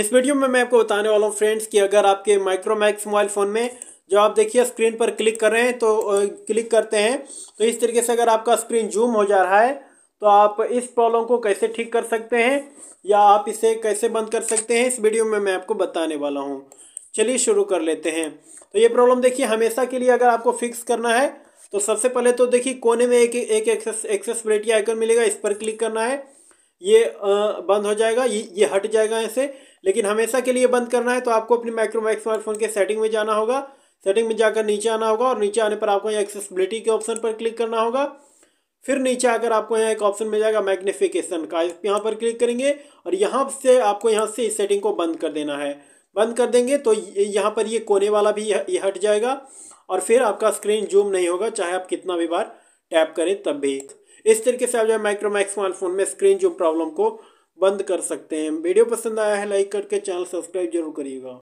इस वीडियो में मैं आपको बताने वाला हूँ फ्रेंड्स कि अगर आपके माइक्रोमैक्स मोबाइल फ़ोन में जो आप देखिए स्क्रीन पर क्लिक कर रहे हैं तो क्लिक करते हैं तो इस तरीके से अगर आपका स्क्रीन जूम हो जा रहा है तो आप इस प्रॉब्लम को कैसे ठीक कर सकते हैं या आप इसे कैसे बंद कर सकते हैं इस वीडियो में मैं आपको बताने वाला हूँ चलिए शुरू कर लेते हैं तो ये प्रॉब्लम देखिए हमेशा के लिए अगर आपको फिक्स करना है तो सबसे पहले तो देखिए कोने में एक एक एक्सेस आइकन मिलेगा इस पर क्लिक करना है ये आ, बंद हो जाएगा ये, ये हट जाएगा ऐसे लेकिन हमेशा के लिए बंद करना है तो आपको अपने माइक्रोमैक्स स्मार्टफोन के सेटिंग में जाना होगा सेटिंग में जाकर नीचे आना होगा और नीचे आने पर आपको यहाँ एक्सेसिबिलिटी के ऑप्शन पर क्लिक करना होगा फिर नीचे आकर आपको यहाँ एक ऑप्शन मिल जाएगा मैग्निफिकेशन का यहाँ पर क्लिक करेंगे और यहाँ से आपको यहाँ से इस सेटिंग को बंद कर देना है बंद कर देंगे तो यहाँ पर ये कोने वाला भी ये हट जाएगा और फिर आपका स्क्रीन जूम नहीं होगा चाहे आप कितना भी बार टैप करें तब भी इस तरीके से आप जो है माइक्रोमैक्स स्मार्टफोन में स्क्रीन जूम प्रॉब्लम को बंद कर सकते हैं वीडियो पसंद आया है लाइक करके चैनल सब्सक्राइब जरूर करिएगा